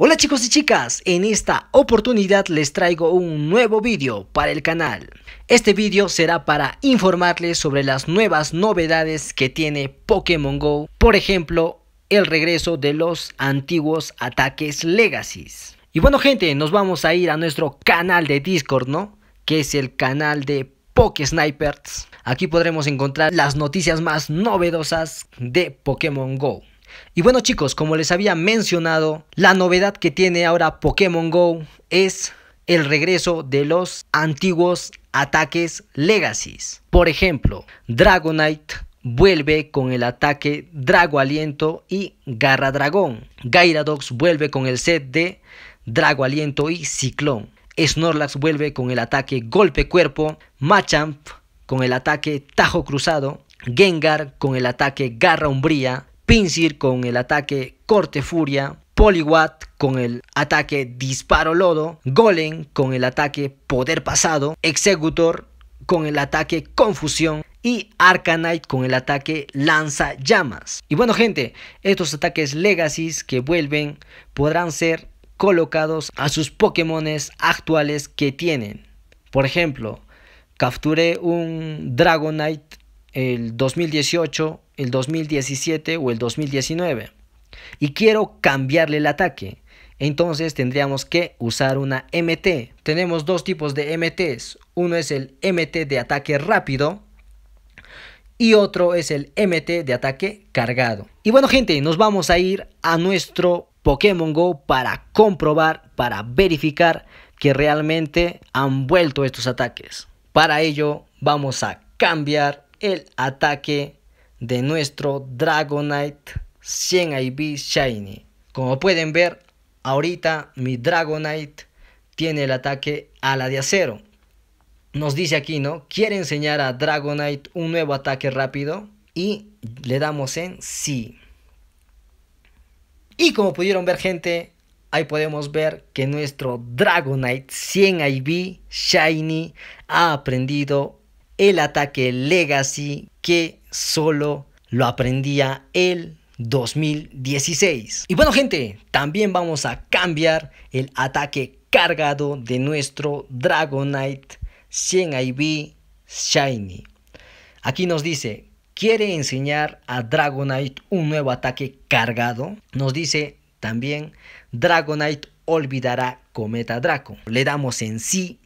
Hola chicos y chicas, en esta oportunidad les traigo un nuevo vídeo para el canal. Este vídeo será para informarles sobre las nuevas novedades que tiene Pokémon GO, por ejemplo, el regreso de los antiguos ataques Legacies. Y bueno gente, nos vamos a ir a nuestro canal de Discord, ¿no? Que es el canal de PokéSnipers. Aquí podremos encontrar las noticias más novedosas de Pokémon GO. Y bueno chicos, como les había mencionado, la novedad que tiene ahora Pokémon Go es el regreso de los antiguos ataques legacies. Por ejemplo, Dragonite vuelve con el ataque Drago Aliento y Garra Dragón. Gyaradox vuelve con el set de Drago Aliento y Ciclón. Snorlax vuelve con el ataque Golpe Cuerpo. Machamp con el ataque Tajo Cruzado. Gengar con el ataque Garra Umbría. Pinsir con el ataque Corte Furia, Poliwat con el ataque Disparo Lodo, Golem con el ataque Poder Pasado, Executor con el ataque Confusión y Arcanite con el ataque Lanza Llamas. Y bueno gente, estos ataques Legacies que vuelven podrán ser colocados a sus Pokémones actuales que tienen. Por ejemplo, capturé un Dragonite el 2018 el 2017 o el 2019 y quiero cambiarle el ataque. Entonces tendríamos que usar una MT. Tenemos dos tipos de MTs. Uno es el MT de ataque rápido y otro es el MT de ataque cargado. Y bueno gente, nos vamos a ir a nuestro Pokémon Go para comprobar, para verificar que realmente han vuelto estos ataques. Para ello vamos a cambiar el ataque de nuestro Dragonite 100 IV Shiny. Como pueden ver, ahorita mi Dragonite tiene el ataque ala de acero. Nos dice aquí, ¿no? Quiere enseñar a Dragonite un nuevo ataque rápido y le damos en sí. Y como pudieron ver, gente, ahí podemos ver que nuestro Dragonite 100 IV Shiny ha aprendido el ataque Legacy que solo lo aprendía el 2016. Y bueno gente, también vamos a cambiar el ataque cargado de nuestro Dragonite 100 IV Shiny. Aquí nos dice, quiere enseñar a Dragonite un nuevo ataque cargado. Nos dice también, Dragonite olvidará Cometa Draco. Le damos en sí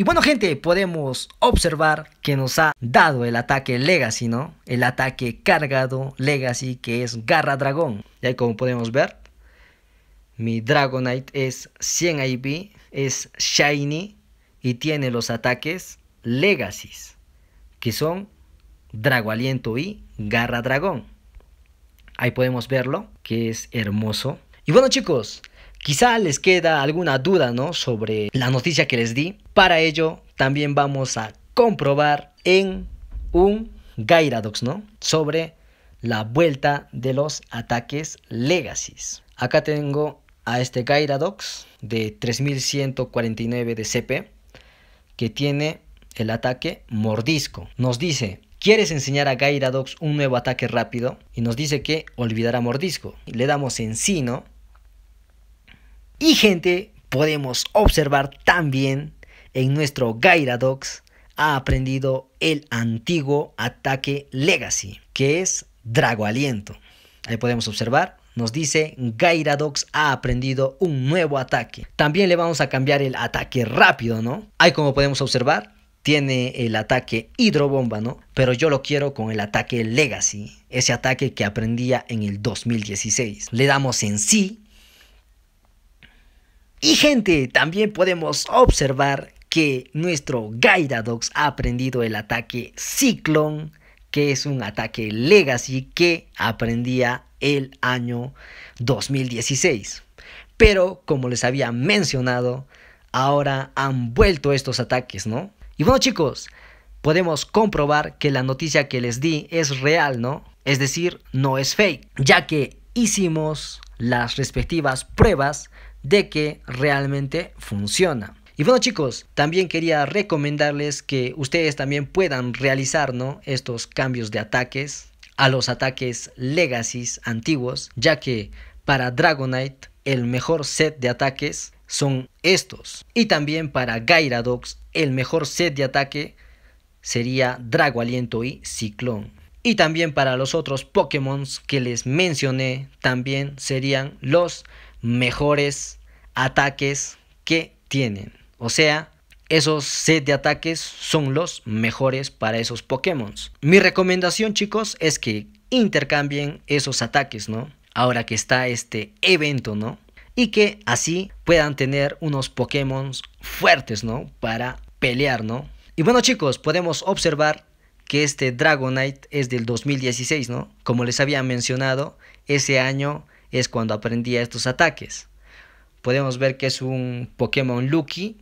y bueno gente, podemos observar que nos ha dado el ataque Legacy, ¿no? El ataque cargado Legacy que es Garra Dragón. Y ahí como podemos ver, mi Dragonite es 100 IV, es Shiny y tiene los ataques Legacy. que son Drago Aliento y Garra Dragón. Ahí podemos verlo, que es hermoso. Y bueno chicos, Quizá les queda alguna duda ¿no? sobre la noticia que les di. Para ello también vamos a comprobar en un Gairadox. ¿no? sobre la vuelta de los ataques Legacy. Acá tengo a este Gairadox de 3149 de CP que tiene el ataque mordisco. Nos dice, ¿quieres enseñar a Gairadox un nuevo ataque rápido? Y nos dice que olvidará mordisco. Le damos en sí, ¿no? Y gente, podemos observar también en nuestro Gyaradox ha aprendido el antiguo ataque Legacy, que es Drago Aliento. Ahí podemos observar, nos dice Gyradox ha aprendido un nuevo ataque. También le vamos a cambiar el ataque rápido, ¿no? Ahí como podemos observar, tiene el ataque hidrobomba, ¿no? Pero yo lo quiero con el ataque Legacy, ese ataque que aprendía en el 2016. Le damos en sí y gente, también podemos observar que nuestro Gaidadox ha aprendido el ataque Ciclón, que es un ataque Legacy que aprendía el año 2016. Pero como les había mencionado, ahora han vuelto estos ataques, ¿no? Y bueno chicos, podemos comprobar que la noticia que les di es real, ¿no? Es decir, no es fake, ya que hicimos las respectivas pruebas de que realmente funciona. Y bueno chicos, también quería recomendarles que ustedes también puedan realizar ¿no? estos cambios de ataques a los ataques legacies antiguos, ya que para Dragonite el mejor set de ataques son estos. Y también para Gyaradox el mejor set de ataque sería Drago Aliento y Ciclón. Y también para los otros Pokémon que les mencioné también serían los mejores ataques que tienen. O sea, esos set de ataques son los mejores para esos Pokémon. Mi recomendación, chicos, es que intercambien esos ataques, ¿no? Ahora que está este evento, ¿no? Y que así puedan tener unos Pokémon fuertes, ¿no? Para pelear, ¿no? Y bueno, chicos, podemos observar que este Dragonite es del 2016, ¿no? Como les había mencionado, ese año es cuando aprendí estos ataques. Podemos ver que es un Pokémon Lucky,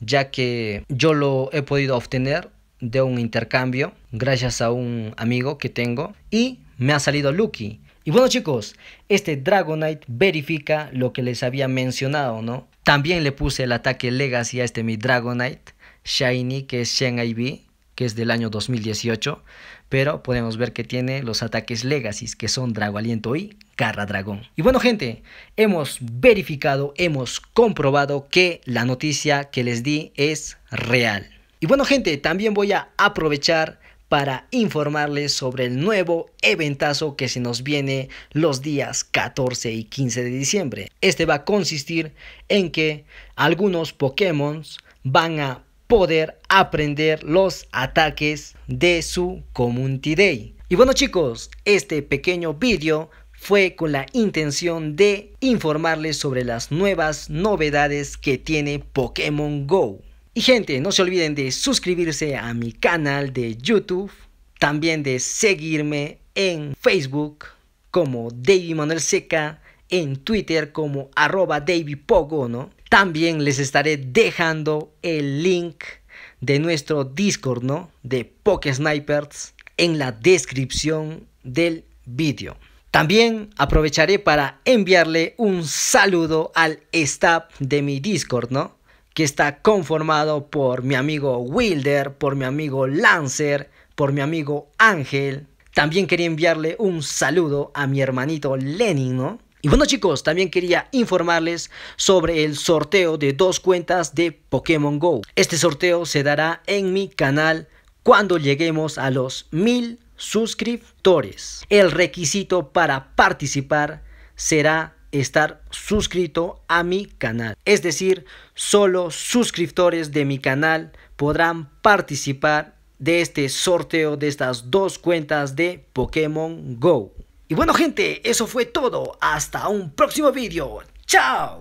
ya que yo lo he podido obtener de un intercambio gracias a un amigo que tengo y me ha salido Lucky. Y bueno chicos, este Dragonite verifica lo que les había mencionado, ¿no? También le puse el ataque Legacy a este mi Dragonite Shiny, que es Shen IV que es del año 2018, pero podemos ver que tiene los ataques Legacy, que son Drago Aliento y Garra Dragón. Y bueno gente, hemos verificado, hemos comprobado que la noticia que les di es real. Y bueno gente, también voy a aprovechar para informarles sobre el nuevo eventazo que se nos viene los días 14 y 15 de diciembre. Este va a consistir en que algunos Pokémon van a poder aprender los ataques de su Community Day. Y bueno chicos, este pequeño vídeo fue con la intención de informarles sobre las nuevas novedades que tiene Pokémon Go. Y gente, no se olviden de suscribirse a mi canal de YouTube, también de seguirme en Facebook como David Manuel Seca, en Twitter como arroba David ¿no? También les estaré dejando el link de nuestro Discord, ¿no? De Poke Snipers en la descripción del vídeo. También aprovecharé para enviarle un saludo al staff de mi Discord, ¿no? Que está conformado por mi amigo Wilder, por mi amigo Lancer, por mi amigo Ángel. También quería enviarle un saludo a mi hermanito Lenin, ¿no? Y bueno chicos, también quería informarles sobre el sorteo de dos cuentas de Pokémon GO. Este sorteo se dará en mi canal cuando lleguemos a los mil suscriptores. El requisito para participar será estar suscrito a mi canal. Es decir, solo suscriptores de mi canal podrán participar de este sorteo de estas dos cuentas de Pokémon GO. Y bueno gente, eso fue todo. Hasta un próximo vídeo. ¡Chao!